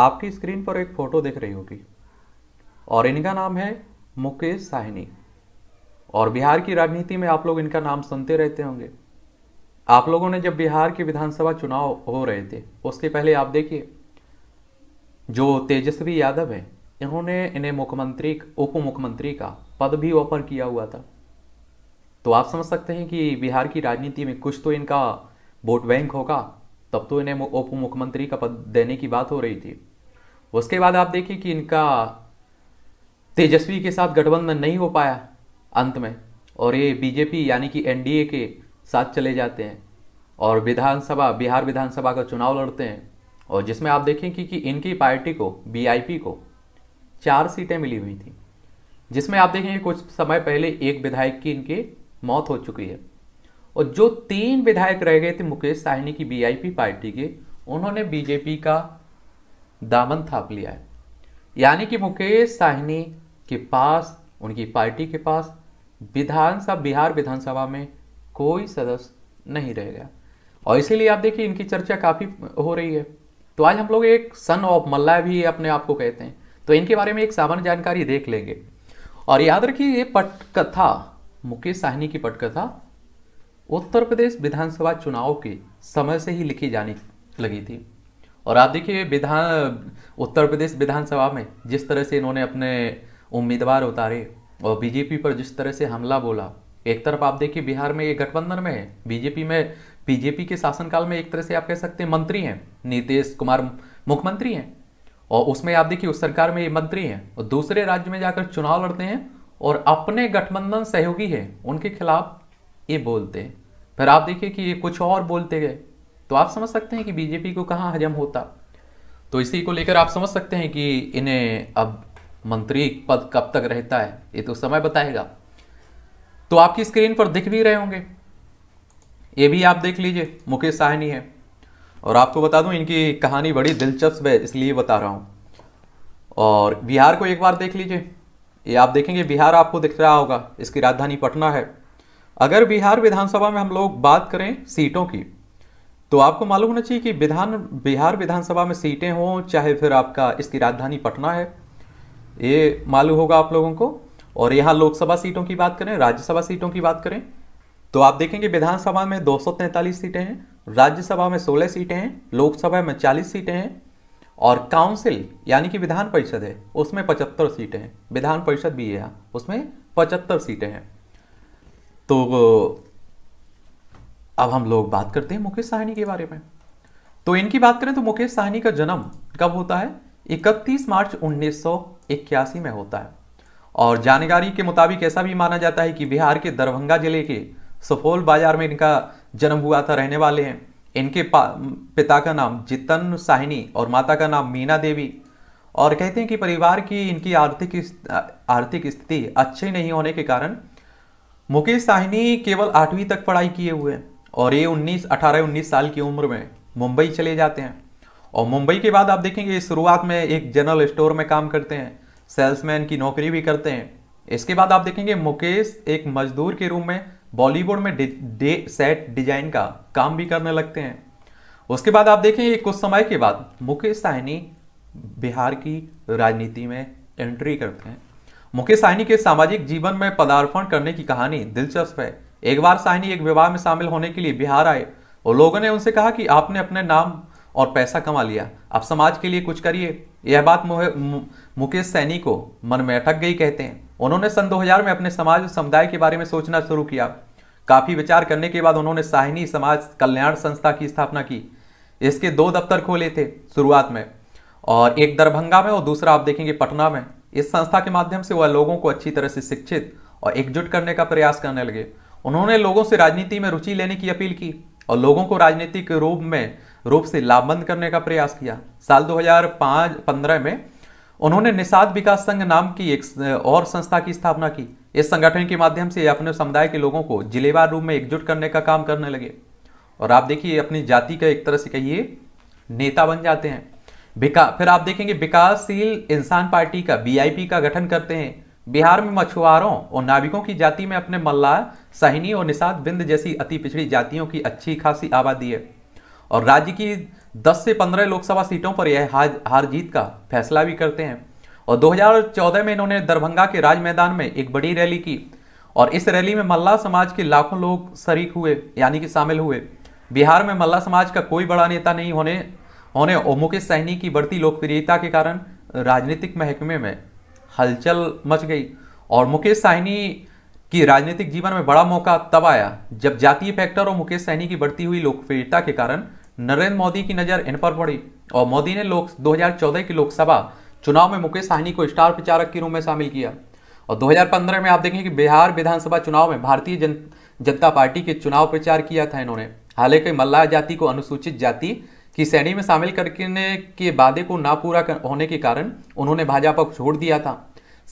आपकी स्क्रीन पर एक फ़ोटो दिख रही होगी और इनका नाम है मुकेश साहनी और बिहार की राजनीति में आप लोग इनका नाम सुनते रहते होंगे आप लोगों ने जब बिहार के विधानसभा चुनाव हो रहे थे उसके पहले आप देखिए जो तेजस्वी यादव हैं इन्होंने इन्हें मुख्यमंत्री उप मुख्यमंत्री का पद भी ऑफर किया हुआ था तो आप समझ सकते हैं कि बिहार की राजनीति में कुछ तो इनका वोट बैंक होगा तब तो इन्हें उप मुख्यमंत्री का पद देने की बात हो रही थी उसके बाद आप देखिए कि इनका तेजस्वी के साथ गठबंधन नहीं हो पाया अंत में और ये बीजेपी यानी कि एनडीए के साथ चले जाते हैं और विधानसभा बिहार विधानसभा का चुनाव लड़ते हैं और जिसमें आप देखें कि, कि इनकी पार्टी को बीआईपी को चार सीटें मिली हुई थी जिसमें आप देखेंगे कुछ समय पहले एक विधायक की इनकी मौत हो चुकी है और जो तीन विधायक रह गए थे मुकेश साहनी की वीआईपी पार्टी के उन्होंने बीजेपी का दामन थाप लिया है यानी कि मुकेश साहनी के पास उनकी पार्टी के पास विधानसभा बिहार विधानसभा में कोई सदस्य नहीं रह गया और इसीलिए आप देखिए इनकी चर्चा काफ़ी हो रही है तो आज हम लोग एक सन ऑफ मल्ला भी अपने आप को कहते हैं तो इनके बारे में एक सामान्य जानकारी देख लेंगे और याद रखिए ये पटकथा मुकेश साहनी की पटकथा उत्तर प्रदेश विधानसभा चुनाव के समय से ही लिखी जाने लगी थी और आप देखिए विधान उत्तर प्रदेश विधानसभा में जिस तरह से इन्होंने अपने उम्मीदवार उतारे और बीजेपी पर जिस तरह से हमला बोला एक तरफ आप देखिए बिहार में ये गठबंधन में है बीजेपी में बीजेपी के शासनकाल में एक तरह से आप कह सकते हैं मंत्री हैं नीतीश कुमार मुख्यमंत्री हैं और उसमें आप देखिए उस सरकार में ये मंत्री हैं और दूसरे राज्य में जाकर चुनाव लड़ते हैं और अपने गठबंधन सहयोगी हैं उनके खिलाफ ये बोलते हैं फिर आप देखिए कि ये कुछ और बोलते गए तो आप समझ सकते हैं कि बीजेपी को कहाँ हजम होता तो इसी को लेकर आप समझ सकते हैं कि इन्हें अब मंत्री पद कब तक रहता है ये तो समय बताएगा तो आपकी स्क्रीन पर दिख भी रहे होंगे ये भी आप देख लीजिए मुकेश साहनी है और आपको बता दूं इनकी कहानी बड़ी दिलचस्प है इसलिए बता रहा हूँ और बिहार को एक बार देख लीजिए ये आप देखेंगे बिहार आपको दिख रहा होगा इसकी राजधानी पटना है अगर बिहार विधानसभा में हम लोग बात करें सीटों की तो आपको मालूम होना चाहिए कि विधान बिहार विधानसभा में सीटें हों चाहे फिर आपका इसकी राजधानी पटना है ये मालूम होगा आप लोगों को और यहाँ लोकसभा सीटों की बात करें राज्यसभा सीटों की बात करें तो आप देखेंगे विधानसभा में दो सीटें हैं राज्यसभा में 16 सीटें हैं लोकसभा में 40 सीटें हैं और काउंसिल यानी कि विधान परिषद है उसमें 75 सीटें हैं विधान परिषद भी है यहाँ उसमें 75 सीटें हैं तो अब हम लोग बात करते हैं मुकेश साहनी के बारे में तो इनकी बात करें तो मुकेश साहनी का जन्म कब होता है 31 मार्च 1981 में होता है और जानकारी के मुताबिक ऐसा भी माना जाता है कि बिहार के दरभंगा जिले के सफोल बाजार में इनका जन्म हुआ था रहने वाले हैं इनके पिता का नाम जितन साहिनी और माता का नाम मीना देवी और कहते हैं कि परिवार की इनकी आर्थिक आर्थिक स्थिति अच्छी नहीं होने के कारण मुकेश साहनी केवल आठवीं तक पढ़ाई किए हुए हैं और ये उन्नीस अठारह उन्नीस साल की उम्र में मुंबई चले जाते हैं और मुंबई के बाद आप देखेंगे शुरुआत में एक जनरल स्टोर में काम करते हैं सेल्समैन की नौकरी भी करते हैं इसके बाद आप देखेंगे मुकेश एक मजदूर के रूप में बॉलीवुड में डे सेट डिजाइन का काम भी करने लगते हैं उसके बाद आप देखेंगे कुछ समय के बाद मुकेश साहनी बिहार की राजनीति में एंट्री करते हैं मुकेश साहनी के सामाजिक जीवन में पदार्पण करने की कहानी दिलचस्प है एक बार साहनी एक विवाह में शामिल होने के लिए बिहार आए और लोगों ने उनसे कहा कि आपने अपने नाम और पैसा कमा लिया आप समाज के लिए कुछ करिए यह बात मुकेश सैनी को मन में अटक गई कहते हैं उन्होंने सन 2000 में अपने समाज और समुदाय के बारे में सोचना शुरू किया काफी विचार करने के बाद उन्होंने साहिनी समाज कल्याण संस्था की स्थापना की इसके दो दफ्तर खोले थे शुरुआत में और एक दरभंगा में और दूसरा आप देखेंगे पटना में इस संस्था के माध्यम से वह लोगों को अच्छी तरह से शिक्षित और एकजुट करने का प्रयास करने लगे उन्होंने लोगों से राजनीति में रुचि लेने की अपील की और लोगों को राजनीतिक रूप में रूप से लाभबंद करने का प्रयास किया साल 2005-15 में उन्होंने निषाद विकास संघ नाम की एक और संस्था की स्थापना की इस संगठन के माध्यम से अपने समुदाय के लोगों को जिलेवार रूप में एकजुट करने का काम करने लगे और आप देखिए अपनी जाति का एक तरह से कहिए नेता बन जाते हैं बिका फिर आप देखेंगे विकासशील इंसान पार्टी का बीआईपी का गठन करते हैं बिहार में मछुआरों और नाविकों की जाति में अपने मल्लार सहनी और निषाद बिंद जैसी अति पिछड़ी जातियों की अच्छी खासी आबादी है और राज्य की 10 से 15 लोकसभा सीटों पर यह हार हार जीत का फैसला भी करते हैं और 2014 में इन्होंने दरभंगा के राज मैदान में एक बड़ी रैली की और इस रैली में मल्ला समाज के लाखों लोग शरीक हुए यानी कि शामिल हुए बिहार में मल्ला समाज का कोई बड़ा नेता नहीं होने उन्हें मुकेश सहनी की बढ़ती लोकप्रियता के कारण राजनीतिक महकमे में हलचल मच गई और मुकेश सहनी कि राजनीतिक जीवन में बड़ा मौका तब आया जब जातीय फैक्टर और मुकेश सहनी की बढ़ती हुई लोकप्रियता के कारण नरेंद्र मोदी की नज़र इन पर पड़ी और मोदी ने लोक 2014 की लोकसभा चुनाव में मुकेश सहनी को स्टार प्रचारक के रूप में शामिल किया और 2015 में आप देखें कि बिहार विधानसभा चुनाव में भारतीय जन जनता पार्टी के चुनाव प्रचार किया था इन्होंने हालांकि मल्लाह जाति को अनुसूचित जाति कि श्रेणी में शामिल करने के वादे को ना पूरा कर, होने के कारण उन्होंने भाजपा को छोड़ दिया था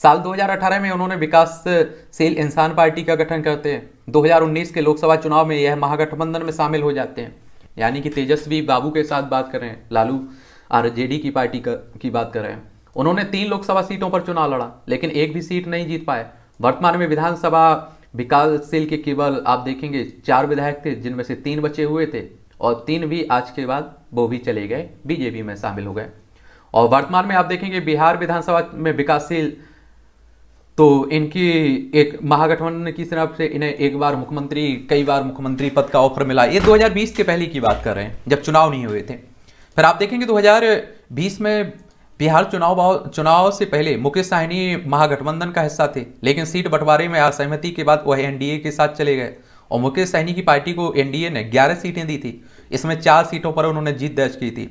साल 2018 में उन्होंने विकासशील इंसान पार्टी का गठन करते हैं 2019 के लोकसभा चुनाव में यह महागठबंधन में शामिल हो जाते हैं यानी कि तेजस्वी बाबू के साथ बात कर रहे हैं लालू आरजेडी की पार्टी का, की बात कर रहे हैं उन्होंने तीन लोकसभा सीटों पर चुनाव लड़ा लेकिन एक भी सीट नहीं जीत पाए वर्तमान में विधानसभा विकासशील के केवल आप देखेंगे चार विधायक थे जिनमें से तीन बचे हुए थे और तीन भी आज के बाद वो भी चले गए बीजेपी में शामिल हो गए और वर्तमान में आप देखेंगे बिहार विधानसभा में विकासशील तो इनकी एक महागठबंधन की तरफ से इन्हें एक बार मुख्यमंत्री कई बार मुख्यमंत्री पद का ऑफर मिला ये 2020 के पहले की बात कर रहे हैं जब चुनाव नहीं हुए थे फिर आप देखेंगे 2020 में बिहार चुनाव चुनाव से पहले मुकेश साहनी महागठबंधन का हिस्सा थे लेकिन सीट बंटवारे में असहमति के बाद वह एनडीए के साथ चले गए और मुकेश सहनी की पार्टी को एनडीए ने 11 सीटें दी थी इसमें चार सीटों पर उन्होंने जीत दर्ज की थी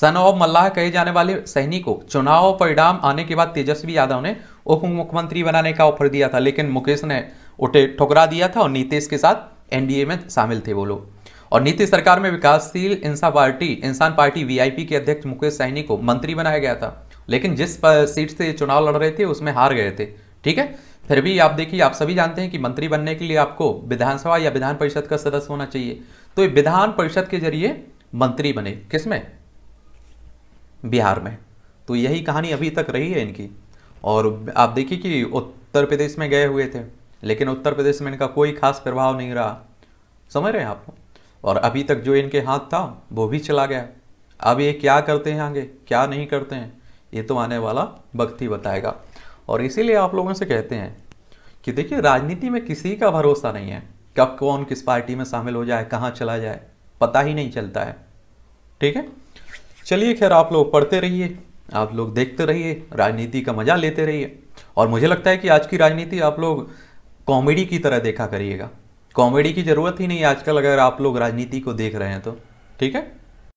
सन ऑफ मल्लाह कहे जाने वाले सहनी को चुनाव परिणाम आने के बाद तेजस्वी यादव ने उप मुख्यमंत्री बनाने का ऑफर दिया था लेकिन मुकेश ने उठे ठुकरा दिया था और नीतीश के साथ एनडीए में शामिल थे वो लोग और नीतीश सरकार में विकासशील इंसान पार्टी इंसान पार्टी वीआईपी के अध्यक्ष मुकेश सहनी को मंत्री बनाया गया था लेकिन जिस सीट से चुनाव लड़ रहे थे उसमें हार गए थे ठीक है फिर भी आप देखिए आप सभी जानते हैं कि मंत्री बनने के लिए आपको विधानसभा या विधान परिषद का सदस्य होना चाहिए तो ये विधान परिषद के जरिए मंत्री बने किसमें बिहार में तो यही कहानी अभी तक रही है इनकी और आप देखिए कि उत्तर प्रदेश में गए हुए थे लेकिन उत्तर प्रदेश में इनका कोई खास प्रभाव नहीं रहा समझ रहे हैं आप और अभी तक जो इनके हाथ था वो भी चला गया अब ये क्या करते हैं आगे क्या नहीं करते हैं ये तो आने वाला वक्त ही बताएगा और इसीलिए आप लोगों से कहते हैं कि देखिए राजनीति में किसी का भरोसा नहीं है कब कौन किस पार्टी में शामिल हो जाए कहाँ चला जाए पता ही नहीं चलता है ठीक है चलिए खैर आप लोग पढ़ते रहिए आप लोग देखते रहिए राजनीति का मजा लेते रहिए और मुझे लगता है कि आज की राजनीति आप लोग कॉमेडी की तरह देखा करिएगा कॉमेडी की ज़रूरत ही नहीं आजकल अगर आप लोग राजनीति को देख रहे हैं तो ठीक है